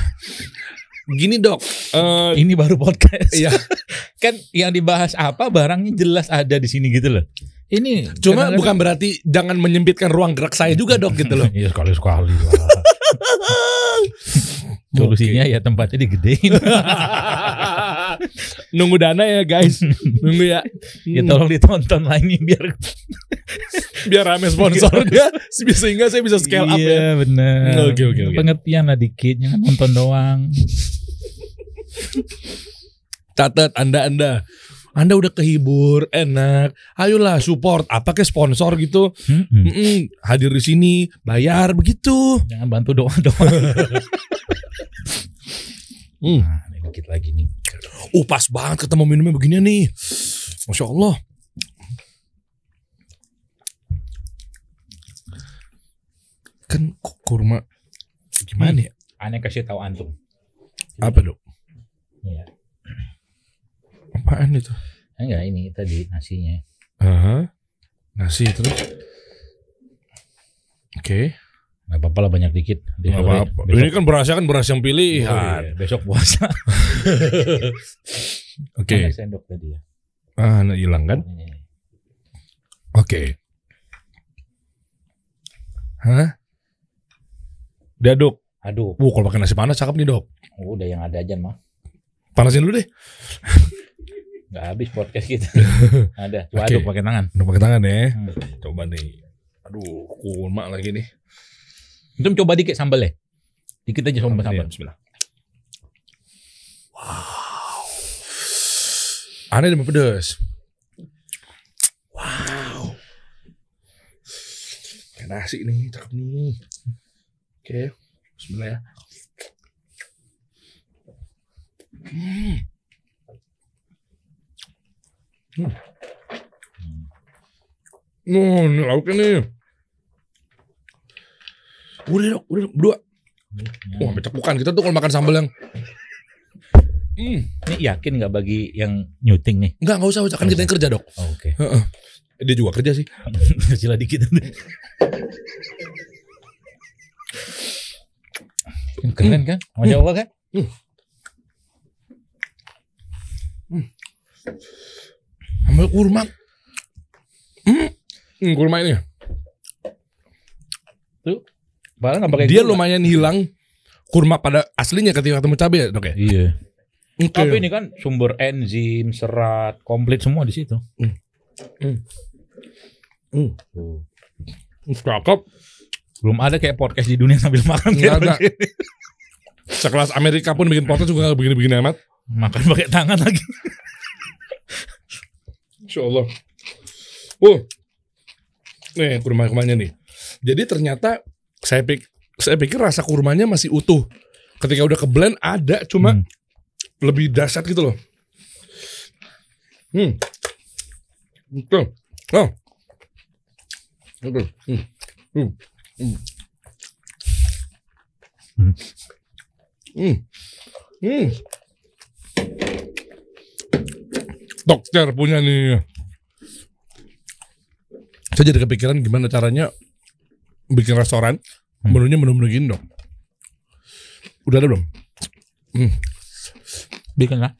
[laughs] Gini dok, uh, ini baru podcast. Iya. [laughs] kan yang dibahas apa barangnya jelas ada di sini gitu loh ini cuma kadang -kadang bukan berarti jangan menyempitkan ruang gerak saya juga dok gitu loh [laughs] iya sekali sekali lah [laughs] solusinya ya tempatnya digedein [laughs] nunggu dana ya guys nunggu ya ya tolong ditonton lagi biar biar rame sponsor dia sehingga saya bisa scale up iya, ya iya benar oke okay, oke okay, okay. pengertian lah dikit jangan nonton doang catat anda anda anda udah kehibur, enak. Ayolah support, apa ke sponsor gitu. Hmm, hadir di sini, bayar begitu. Jangan bantu doa-doa. [laughs] hmm. Nah, dikit lagi nih. Uh, pas banget ketemu minumnya begini nih. Masya Allah. Kan kurma gimana hmm. ya? Aneh kasih tahu antum. Apa dok? Iya. Apaan itu? Eh, enggak ini tadi nasinya. Uh -huh. Nasi terus. Oke. Okay. Nah, apa lah banyak dikit. apa-apa. Besok. Ini kan berasnya kan beras yang pilih Oh, iya. Besok puasa. [laughs] Oke. okay. ya. Ah, nah, hilang kan? Oke. Okay. Hah? Diaduk. aduh uh kalau pakai nasi panas cakep nih, Dok. udah yang ada aja, mah. Panasin dulu deh. [laughs] Gak habis podcast kita. [laughs] Ada. Coba okay. aduk pakai tangan. Aduk pakai tangan ya. Hmm. Coba nih. Aduh, kurma lagi nih. itu coba dikit sambal deh. Ya. Dikit aja sambal sambal. Iya. Bismillah. Wow. Aneh dan pedas. Wow. Kayak nasi nih, cakep nih. Oke. Okay. Bismillah ya. Hmm. Hmm. Oh, ini lauknya nih. Udah dong, udah dong, berdua. Hmm. Wah, oh, bukan kita tuh kalau makan sambal yang Hmm. Ini yakin nggak bagi yang nyuting nih? Nggak, nggak usah, usah. kan kita yang kerja dok. Oh, Oke. Okay. Eh, dia juga kerja sih. [laughs] Kecil dikit. Hmm, keren kan? hmm. kan? Masya Allah kan? Hmm. hmm kurma. Hmm. hmm, kurma ini. Tuh, pakai. Dia gula. lumayan hilang kurma pada aslinya ketika ketemu cabai, ya, dok Iya. Okay. Tapi ini kan sumber enzim, serat, komplit semua di situ. Hmm. Hmm. Hmm. Belum ada kayak podcast di dunia sambil makan kayak ada. Sekelas Amerika pun bikin podcast juga begini-begini amat. Makan pakai tangan lagi. Insya Allah. Oh, nih kurma-kurmanya nih. Jadi ternyata saya pik saya pikir rasa kurmanya masih utuh. Ketika udah keblend ada cuma hmm. lebih dasar gitu loh. Hmm. Oke. Oh. Oke. Hmm. Hmm. Hmm. Hmm. Hmm. hmm. dokter punya nih saya jadi kepikiran gimana caranya bikin restoran hmm. menunya menu-menu gini dong udah ada belum hmm. bikin lah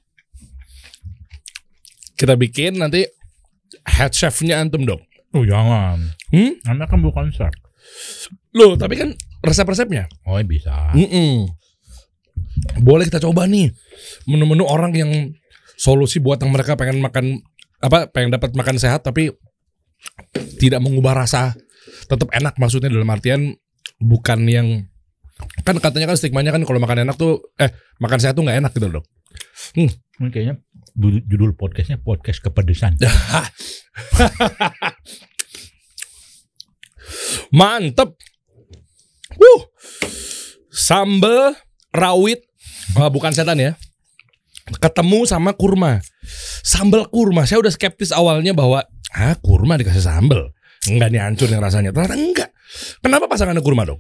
kita bikin nanti head chefnya antum dong oh jangan hmm? anda kan bukan chef loh tapi kan resep-resepnya oh bisa mm -mm. boleh kita coba nih menu-menu orang yang solusi buat yang mereka pengen makan apa pengen dapat makan sehat tapi tidak mengubah rasa tetap enak maksudnya dalam artian bukan yang kan katanya kan stigmanya kan kalau makan enak tuh eh makan sehat tuh nggak enak gitu dok. Hmm. Ini kayaknya judul podcastnya podcast kepedesan. [laughs] Mantep. Wow, Sambel rawit. Oh, bukan setan ya ketemu sama kurma. Sambal kurma. Saya udah skeptis awalnya bahwa ah kurma dikasih sambal. Enggak nih hancur nih rasanya. Ternyata enggak. Kenapa pasangannya kurma dong?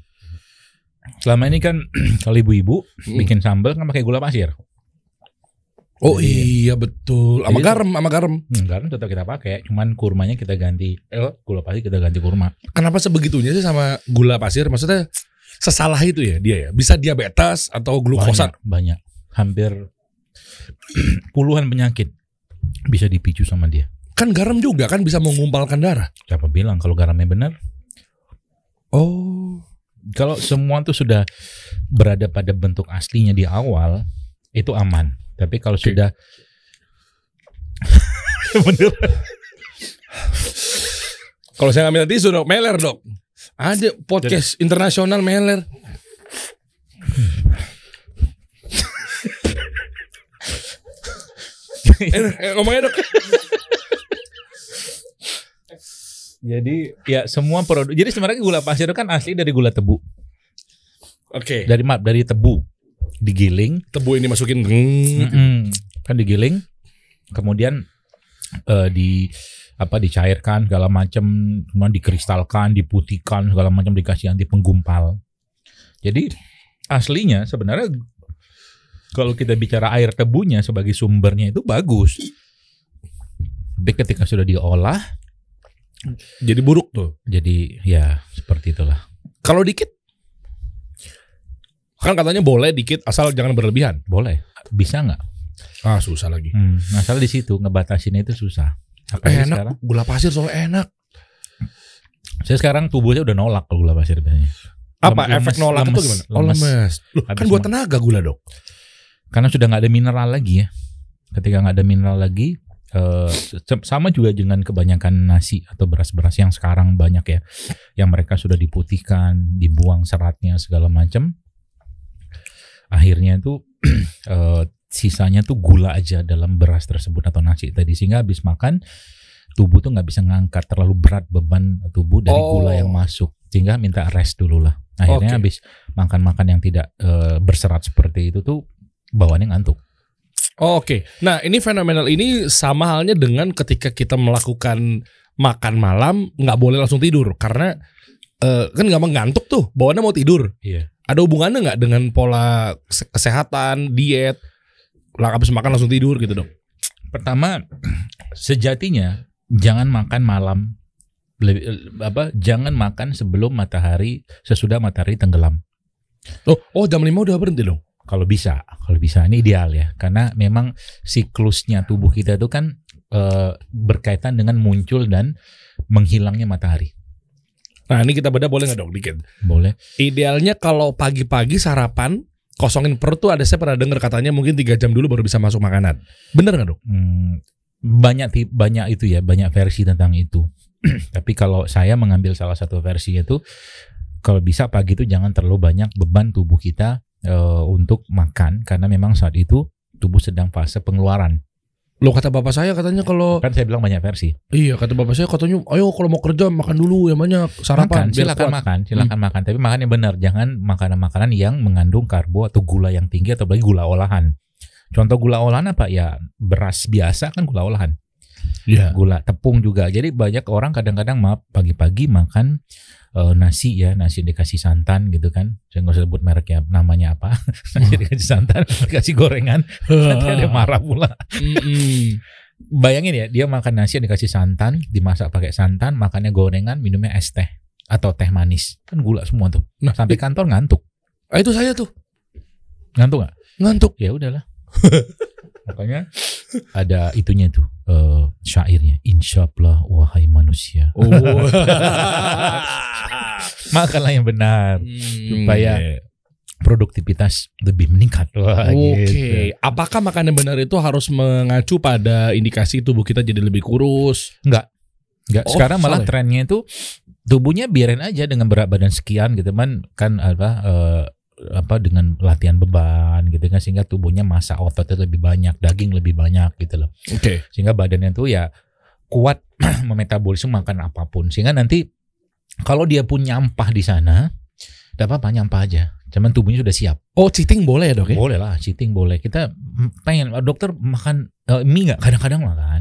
Selama ini kan [clears throat] kalau ibu-ibu hmm. bikin sambal kan pakai gula pasir. Oh jadi, iya betul. Sama garam, sama garam. Hmm, garam tetap kita pakai, cuman kurmanya kita ganti eh, gula pasir kita ganti kurma. Kenapa sebegitunya sih sama gula pasir? Maksudnya sesalah itu ya dia ya. Bisa diabetes atau glukosa? Banyak, banyak. Hampir [clears throat] puluhan penyakit bisa dipicu sama dia. Kan garam juga kan bisa mengumpalkan darah. Siapa bilang kalau garamnya benar? Oh, kalau semua itu sudah berada pada bentuk aslinya di awal itu aman. Tapi kalau okay. sudah [laughs] bener. kalau saya ngambil tisu dok, meler dok. Ada podcast internasional meler. Hmm. [laughs] Eh, eh, ngomongnya dok. jadi ya semua produk. Jadi sebenarnya gula pasir itu kan asli dari gula tebu. Oke. Okay. Dari maaf dari tebu digiling. Tebu ini masukin mm hmm kan digiling, kemudian uh, di apa dicairkan segala macam, kemudian dikristalkan, diputihkan segala macam dikasih anti penggumpal. Jadi aslinya sebenarnya kalau kita bicara air tebunya sebagai sumbernya itu bagus. Tapi ketika sudah diolah jadi buruk tuh. Jadi ya seperti itulah. Kalau dikit kan katanya boleh dikit asal jangan berlebihan. Boleh. Bisa nggak? Ah susah lagi. Hmm, masalah di situ ngebatasinnya itu susah. Apalagi enak sekarang? gula pasir soal enak. Saya sekarang tubuhnya udah nolak kalau gula pasir biasanya. Apa lemes, efek nolak lemes, itu gimana? Lemes. Oh lemes. Loh, kan buat tenaga gula dok karena sudah nggak ada mineral lagi ya. Ketika nggak ada mineral lagi, uh, sama juga dengan kebanyakan nasi atau beras-beras yang sekarang banyak ya, yang mereka sudah diputihkan, dibuang seratnya segala macam. Akhirnya itu uh, [clears throat] sisanya tuh gula aja dalam beras tersebut atau nasi tadi sehingga habis makan tubuh tuh nggak bisa ngangkat terlalu berat beban tubuh dari oh. gula yang oh. masuk sehingga minta rest dulu lah akhirnya okay. habis makan-makan yang tidak uh, berserat seperti itu tuh bawaannya ngantuk. Oh, Oke, okay. nah ini fenomenal ini sama halnya dengan ketika kita melakukan makan malam nggak boleh langsung tidur karena uh, kan nggak mengantuk tuh bawaannya mau tidur. Iya. Ada hubungannya nggak dengan pola kesehatan diet? Lah habis makan langsung tidur gitu dong. Pertama sejatinya jangan makan malam lebih eh, apa jangan makan sebelum matahari sesudah matahari tenggelam. Oh, oh jam lima udah berhenti dong. Kalau bisa, kalau bisa ini ideal ya, karena memang siklusnya tubuh kita itu kan e, berkaitan dengan muncul dan menghilangnya matahari. Nah ini kita beda boleh nggak dong dikit? Boleh. Idealnya kalau pagi-pagi sarapan kosongin perut tuh ada saya pernah dengar katanya mungkin tiga jam dulu baru bisa masuk makanan. Bener nggak dong Hmm, banyak banyak itu ya banyak versi tentang itu. [clears throat] Tapi kalau saya mengambil salah satu versi itu kalau bisa pagi itu jangan terlalu banyak beban tubuh kita uh, untuk makan karena memang saat itu tubuh sedang fase pengeluaran. Lo kata bapak saya katanya kalau kan saya bilang banyak versi. Iya kata bapak saya katanya ayo kalau mau kerja makan dulu yang banyak sarapan. Makan, silakan kuat. makan, hmm. silakan hmm. makan tapi makan yang benar jangan makanan-makanan yang mengandung karbo atau gula yang tinggi atau lagi gula olahan. Contoh gula olahan apa ya beras biasa kan gula olahan. Yeah. Gula tepung juga. Jadi banyak orang kadang-kadang maaf pagi-pagi makan uh, nasi ya nasi dikasih santan gitu kan saya nggak usah sebut mereknya namanya apa [laughs] nasi dikasih santan [laughs] dikasih gorengan [laughs] nanti ada marah pula bayangin ya dia makan nasi yang dikasih santan dimasak pakai santan makannya gorengan minumnya es teh atau teh manis kan gula semua tuh nah, sampai kantor ngantuk ah, itu saya tuh ngantuk nggak ngantuk ya udahlah Makanya ada itunya tuh uh, syairnya. Insyaallah wahai manusia. Oh. [laughs] Makanlah yang benar hmm, supaya iya. produktivitas lebih meningkat. Oke. Okay. Gitu. Apakah makan yang benar itu harus mengacu pada indikasi tubuh kita jadi lebih kurus? Enggak. Enggak. Oh, Sekarang malah ya? trennya itu tubuhnya biarin aja dengan berat badan sekian gitu kan kan apa uh, apa dengan latihan beban gitu kan sehingga tubuhnya masa ototnya lebih banyak, daging lebih banyak gitu loh. Oke. Okay. Sehingga badannya tuh ya kuat memetabolisme [clears throat] makan apapun. Sehingga nanti kalau dia pun nyampah di sana, tidak apa-apa nyampah aja. Cuman tubuhnya sudah siap. Oh, cheating boleh ya, Dok ya? Boleh lah, cheating boleh. Kita pengen dokter makan uh, mie nggak kadang-kadang makan.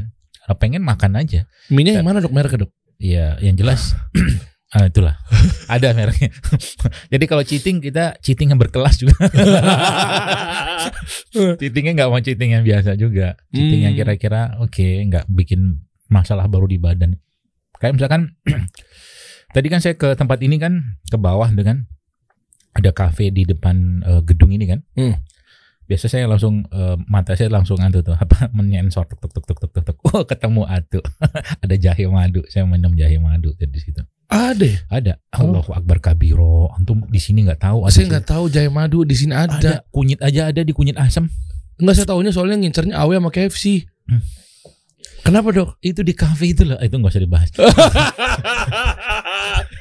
Pengen makan aja. Mie-nya yang mana, Dok? Merek, Dok? Iya, yang jelas [clears throat] ah itulah [laughs] ada mereknya. [laughs] Jadi kalau cheating kita cheating yang berkelas juga. [laughs] cheatingnya nggak mau cheating yang biasa juga. Cheating hmm. yang kira-kira oke okay, nggak bikin masalah baru di badan. Kayak misalkan [clears throat] tadi kan saya ke tempat ini kan ke bawah dengan ada kafe di depan uh, gedung ini kan. Hmm. Biasa saya langsung uh, mata saya langsung antu tuh apa menyensor tuk tuk tuk tuk tuk tuk. Oh ketemu atu ada jahe madu. Saya minum jahe madu dari situ. Ada. Ada. Oh. Allahu Akbar Kabiro. Antum di sini nggak tahu. Ada saya nggak tahu Jaya madu di sini ada. ada. Kunyit aja ada di kunyit asam. Enggak saya tahunya soalnya ngincernya awe sama KFC. Hmm. Kenapa dok? Itu di kafe itu loh. Itu nggak usah dibahas.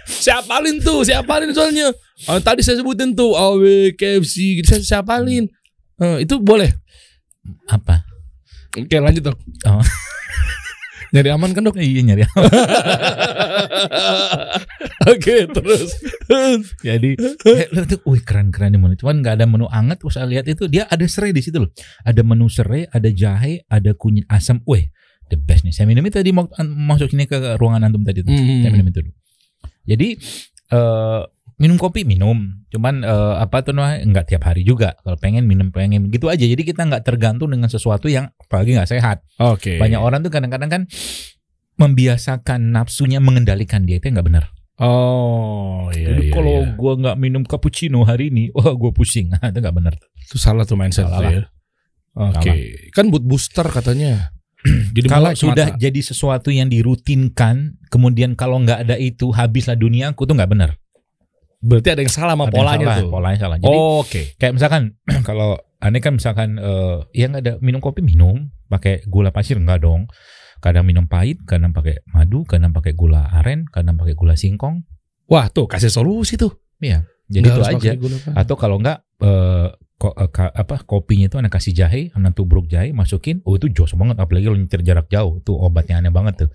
Siapa [laughs] apalin tuh, Siapa apalin soalnya. Oh, tadi saya sebutin tuh awe KFC gitu. Saya, saya Hmm. Uh, itu boleh. Apa? Oke lanjut dok. Oh. [laughs] nyari aman kan dok? iya nyari aman. [laughs] Oke terus. Jadi lihat tuh, wih keren keren nih menu. Cuman nggak ada menu anget. Usah lihat itu dia ada serai di situ loh. Ada menu serai, ada jahe, ada kunyit asam. Wih the best nih. Saya minum itu tadi masuk sini ke ruangan antum tadi. Tuh. Hmm. Saya minum itu dulu. Jadi uh, minum kopi minum cuman uh, apa tuh namanya nggak tiap hari juga kalau pengen minum pengen gitu aja jadi kita nggak tergantung dengan sesuatu yang apalagi nggak sehat oke okay. banyak orang tuh kadang-kadang kan membiasakan nafsunya mengendalikan dia itu nggak benar Oh, iya. Jadi iya, kalau iya. gue nggak minum cappuccino hari ini, [laughs] wah oh, gua pusing. [laughs] itu nggak benar. Itu salah tuh mindset salah ya. Oke, okay. kan buat booster katanya. [clears throat] jadi kalau sudah mata. jadi sesuatu yang dirutinkan, kemudian kalau nggak ada itu habislah dunia aku tuh nggak benar berarti ada yang salah sama ada polanya salah, tuh. Polanya salah. Jadi, oh, oke. Okay. Kayak misalkan [clears throat] kalau aneh kan misalkan uh, ya nggak ada minum kopi minum pakai gula pasir enggak dong. Kadang minum pahit, kadang pakai madu, kadang pakai gula aren, kadang pakai gula singkong. Wah tuh kasih solusi tuh. Iya. Jadi nggak itu aja. Atau kalau nggak uh, ko, eh, ka, apa kopinya itu anak kasih jahe, anak tubruk jahe masukin, oh itu jos banget apalagi lo nyetir jarak jauh, tuh obatnya aneh banget tuh.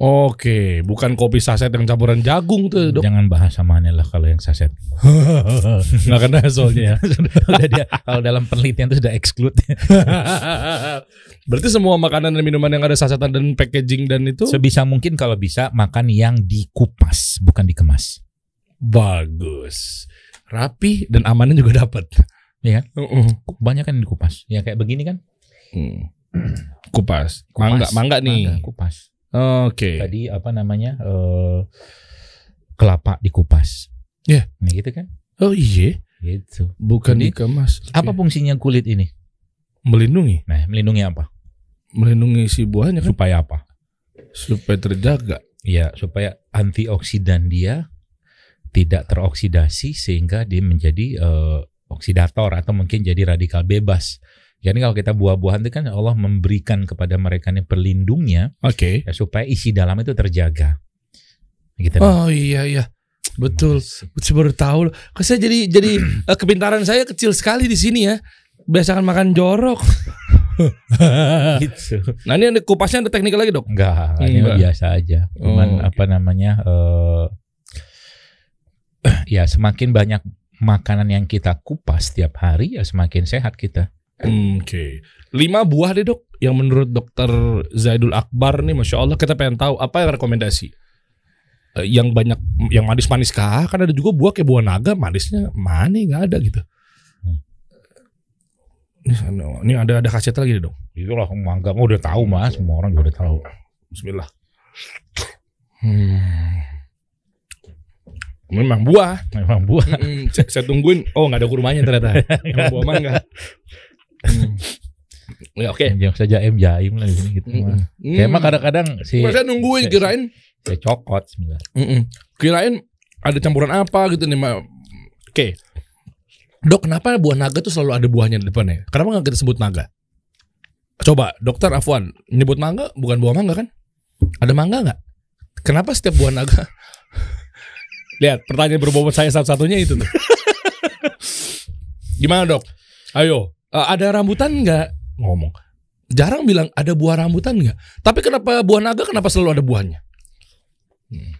Oke, bukan kopi saset yang campuran jagung tuh, Dok. Jangan bahas sama aneh lah kalau yang saset. [laughs] Nggak kena soalnya ya. sudah [laughs] dia kalau dalam penelitian itu sudah exclude. [laughs] Berarti semua makanan dan minuman yang ada sasetan dan packaging dan itu sebisa mungkin kalau bisa makan yang dikupas, bukan dikemas. Bagus. Rapi dan amannya juga dapat. Iya. Uh -uh. Banyak kan yang dikupas. Ya kayak begini kan. Hmm. Kupas. kupas. Mangga, mangga nih. Mangga, kupas. Oke. Okay. Tadi apa namanya uh, kelapa dikupas. Ya. Yeah. Nah gitu kan? Oh iya. Gitu. Bukan Jadi, dikemas. Apa fungsinya kulit ini? Melindungi. Nah melindungi apa? Melindungi si buahnya kan? Supaya apa? Supaya terjaga. Ya supaya antioksidan dia tidak teroksidasi sehingga dia menjadi uh, oksidator atau mungkin jadi radikal bebas jadi ya, kalau kita buah-buahan itu kan Allah memberikan kepada mereka ini perlindungnya, oke, okay. ya, supaya isi dalam itu terjaga. Gitu. Oh iya iya. Betul. Saya baru tahu karena Saya jadi jadi [clears throat] eh, kepintaran saya kecil sekali di sini ya. Biasakan makan jorok. [laughs] gitu. Nah ini ada kupasnya ada teknik lagi dok? Enggak, ini Enggak. biasa aja. Cuman oh, okay. apa iya. namanya? Uh, [clears throat] ya semakin banyak makanan yang kita kupas setiap hari ya semakin sehat kita. Hmm, oke, lima buah deh dok. Yang menurut dokter Zaidul Akbar nih, masya Allah kita pengen tahu apa yang rekomendasi eh, yang banyak yang manis-manis kah? Kan ada juga buah kayak buah naga manisnya mana nggak ada gitu. Ini, ada ada khasiat lagi dok. Itulah mangga udah tahu mas, semua orang udah tahu. Bismillah. Hmm. Memang buah, memang buah. Mm -mm. Saya, tungguin. Oh, nggak ada kurmanya ternyata. [laughs] buah mangga. Hmm. ya oke. Okay. Yang saja M jaim lah ini gitu. Mm -mm. Saya mah kadang-kadang sih. Masa nungguin saya, kirain. kayak cokot sebenarnya. Mm -mm. Kirain ada campuran apa gitu nih mah. Oke. Okay. Dok, kenapa buah naga tuh selalu ada buahnya di depannya? Kenapa nggak kita sebut naga? Coba, dokter Afwan, nyebut mangga bukan buah mangga kan? Ada mangga nggak? Kenapa setiap buah naga? [laughs] Lihat, pertanyaan berbobot saya satu-satunya itu tuh. [laughs] Gimana dok? Ayo, uh, ada rambutan nggak ngomong jarang bilang ada buah rambutan nggak tapi kenapa buah naga kenapa selalu ada buahnya hmm.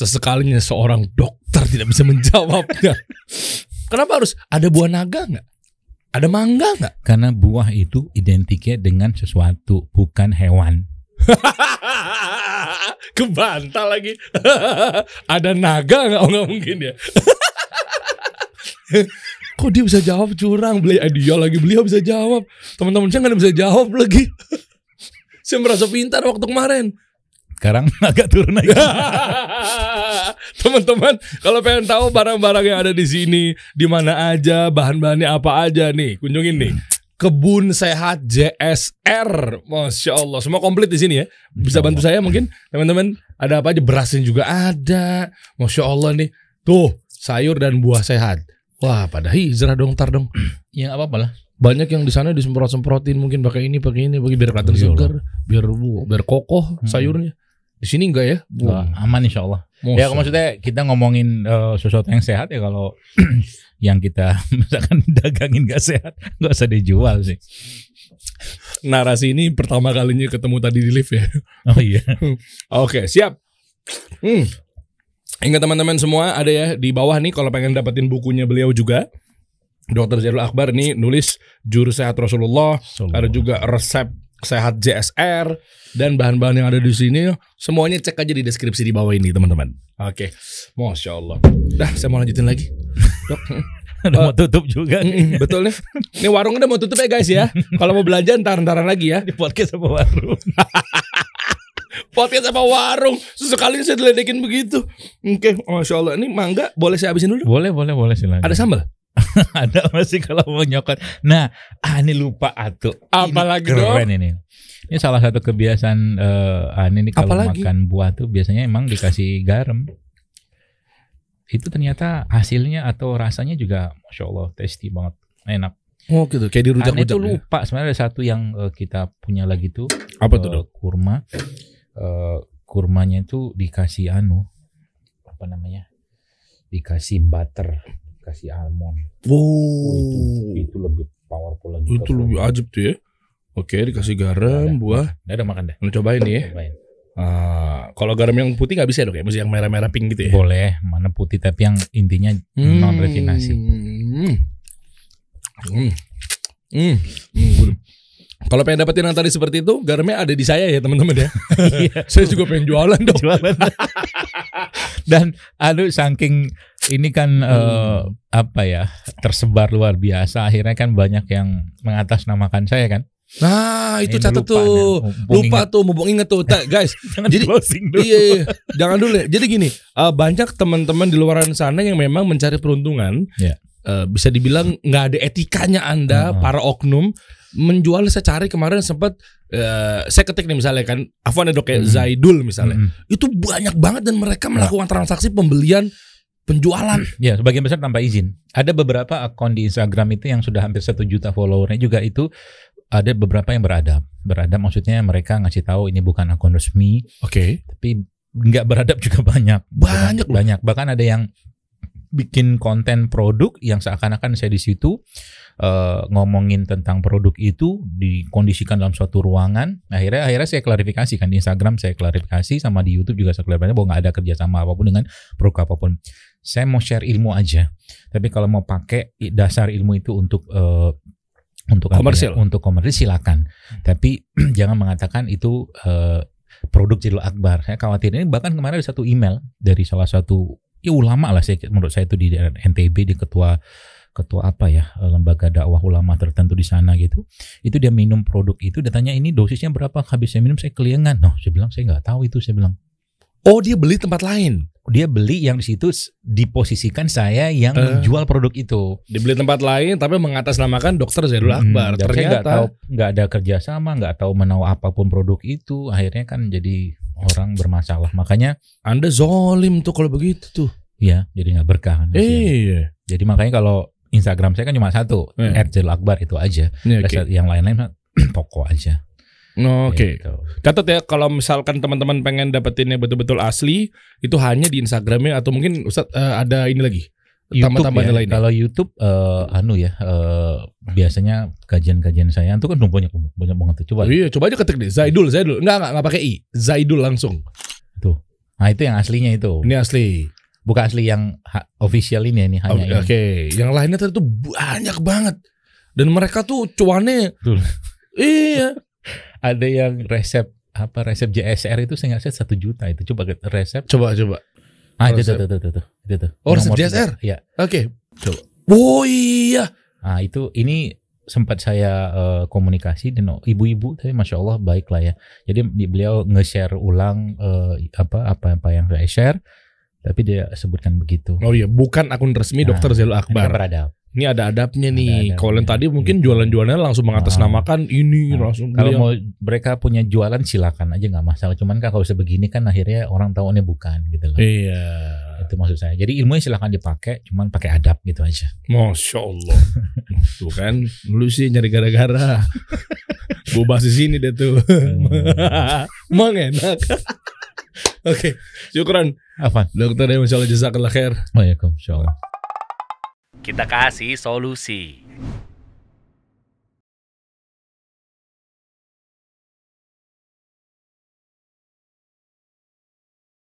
sesekalinya seorang dokter tidak bisa menjawabnya [laughs] kenapa harus ada buah naga nggak ada mangga nggak karena buah itu identiknya dengan sesuatu bukan hewan [laughs] kebantal lagi [laughs] ada naga nggak oh, nggak mungkin ya kok dia bisa jawab curang beli idea lagi beliau bisa jawab teman-teman saya nggak bisa jawab lagi [laughs] saya merasa pintar waktu kemarin sekarang [laughs] agak turun lagi [laughs] teman-teman kalau pengen tahu barang-barang yang ada di sini di mana aja bahan-bahannya apa aja nih kunjungin nih Kebun Sehat JSR. Masya Allah, semua komplit di sini ya. Bisa bantu saya mungkin teman-teman. Ada apa aja berasin juga ada. Masya Allah nih. Tuh sayur dan buah sehat. Wah, pada hijrah iya, dong tar dong. [clears throat] ya apa apa lah. Banyak yang di sana disemprot-semprotin mungkin pakai ini, pakai ini, pakai biar kelihatan iya segar, biar biar kokoh hmm. sayurnya. Di sini enggak ya? Wah. aman insya Allah. Ya Ya maksudnya kita ngomongin uh, sesuatu yang sehat ya kalau [clears throat] yang kita [laughs] misalkan dagangin gak sehat, nggak usah dijual sih narasi ini pertama kalinya ketemu tadi di lift ya. Oh iya. [laughs] Oke, siap. Hmm. Ingat teman-teman semua ada ya di bawah nih kalau pengen dapetin bukunya beliau juga. Dokter Zainul Akbar nih nulis jurus sehat Rasulullah, Rasulullah, ada juga resep sehat JSR dan bahan-bahan yang ada di sini semuanya cek aja di deskripsi di bawah ini teman-teman. Oke, okay. masya Allah. Dah, saya mau lanjutin lagi. Dok, [laughs] udah mau tutup juga. Eh, betul nih. Ini warung udah mau tutup ya guys ya. Kalau mau belajar ntar-ntaran lagi ya. Di podcast sama warung. [laughs] podcast apa warung sesekali saya diledekin begitu oke okay, masya allah ini mangga boleh saya habisin dulu boleh boleh boleh silakan ada sambal [laughs] ada masih kalau mau nyokot nah ah ini lupa atuh apalagi keren dong? ini ini salah satu kebiasaan uh, ah, ini kalau apalagi? makan buah tuh biasanya emang dikasih garam itu ternyata hasilnya atau rasanya juga masya allah tasty banget enak Oh gitu, kayak di rujak Aneh itu ya? lupa. Sebenarnya ada satu yang uh, kita punya lagi tuh. Apa tuh eh, dok? Kurma. Eh, kurmanya itu dikasih anu apa namanya dikasih butter kasih almond oh, itu itu lebih powerful lagi itu lebih ajib tuh ya oke dikasih garam ada. buah ada, ada makan deh Mau cobain nih ya cobain. Uh, kalau garam yang putih nggak bisa dong ya, mesti yang merah-merah pink gitu ya. Boleh, mana putih tapi yang intinya hmm. non refinasi. Hmm. Hmm. Hmm. hmm. hmm. hmm. Kalau pengen dapetin yang tadi seperti itu, garamnya ada di saya ya teman-teman ya. Iya. [laughs] saya juga pengen jualan dong. Jualan. [laughs] Dan aduh saking ini kan hmm. uh, apa ya tersebar luar biasa. Akhirnya kan banyak yang mengatasnamakan saya kan. Nah itu catat tuh lupa, lupa inget. tuh mumpung inget tuh tak, guys [laughs] jangan jadi dulu. Iya, iya jangan dulu ya jadi gini uh, banyak teman-teman di luaran sana yang memang mencari peruntungan yeah. Iya. uh, bisa dibilang nggak ada etikanya anda uh -huh. para oknum menjual saya cari kemarin sempat uh, saya ketik nih misalnya kan Afwan ada kayak -hmm. Zaidul misalnya. -hmm. Itu banyak banget dan mereka nah. melakukan transaksi pembelian penjualan. Hmm. Ya, sebagian besar tanpa izin. Ada beberapa akun di Instagram itu yang sudah hampir satu juta followernya juga itu ada beberapa yang beradab. Beradab maksudnya mereka ngasih tahu ini bukan akun resmi. Oke. Okay. Tapi nggak beradab juga [laughs] banyak. Banyak Banyak. Bahkan ada yang bikin konten produk yang seakan-akan saya di situ Eh, ngomongin tentang produk itu dikondisikan dalam suatu ruangan. Akhirnya akhirnya saya klarifikasi kan di Instagram saya klarifikasi sama di YouTube juga saya klarifikasi bahwa nggak ada kerjasama apapun dengan produk apapun. Saya mau share ilmu aja. Tapi kalau mau pakai dasar ilmu itu untuk uh, untuk ya? komersil, ya? untuk komersil silakan. Hmm. Tapi [clears throat] jangan mengatakan itu uh, produk Jadul Akbar. Saya khawatir ini bahkan kemarin ada satu email dari salah satu ya ulama lah saya menurut saya itu di NTB di ketua ketua apa ya eh, lembaga dakwah ulama tertentu di sana gitu itu dia minum produk itu dia tanya ini dosisnya berapa habis saya minum saya keliengan noh saya bilang saya nggak tahu itu saya bilang oh dia beli tempat lain dia beli yang di situ diposisikan saya yang uh, menjual produk itu. Dibeli tempat lain tapi mengatasnamakan dokter Zaidul Akbar. Hmm, Ternyata nggak tahu nggak ada kerjasama, nggak tahu menau apapun produk itu. Akhirnya kan jadi orang bermasalah. Makanya Anda zolim tuh kalau begitu tuh. ya jadi nggak berkah. Ya. Iya. Jadi makanya kalau Instagram saya kan cuma satu, yeah. Hmm. Erjel Akbar itu aja. Yeah, iya, okay. Yang lain-lain toko [clears throat] aja. Oh, oke. Okay. Gitu. Catat ya kalau misalkan teman-teman pengen dapetinnya betul-betul asli, itu hanya di Instagramnya atau mungkin Ustaz uh, ada ini lagi. tambah tambah ya, lain. Kalau YouTube uh, anu ya uh, biasanya kajian-kajian saya itu kan banyak banyak banget tuh. Coba. Oh, iya, coba aja ketik deh Zaidul Zaidul. Enggak enggak enggak pakai i. Zaidul langsung. Tuh. Nah, itu yang aslinya itu. Ini asli bukan asli yang official ini ya, ini hanya Oke, okay. yang lainnya tadi tuh banyak banget. Dan mereka tuh cuannya Iya. [laughs] Ada yang resep apa resep JSR itu saya set satu juta itu coba resep coba coba ah resep. itu tuh tuh tuh itu tuh oh resep JSR ya oke okay. coba oh iya ah itu ini sempat saya uh, komunikasi dan ibu-ibu tapi masya Allah baik lah ya jadi beliau nge-share ulang uh, apa apa apa yang saya share tapi dia sebutkan begitu. Oh iya, bukan akun resmi nah, Dokter Zainul Akbar. Ini beradab. Ini ada adabnya nih. Ada Kalau yang tadi gitu. mungkin jualan-jualannya langsung mengatasnamakan nah, ini nah, langsung. Kalau mau mereka punya jualan silakan aja nggak masalah. Cuman kan kalau sebegini kan akhirnya orang tahu ini bukan gitu loh. Iya. Itu maksud saya. Jadi ilmunya silakan dipakai, cuman pakai adab gitu aja. Masya Allah. [laughs] tuh kan, lu sih nyari gara-gara. Gue bahas di sini deh tuh. Hmm. [laughs] Emang enak. [laughs] Oke, okay, syukuran. Apa? Dokter ya, Masya Allah, jazakallah khair. Waalaikumsalam. Kita kasih solusi.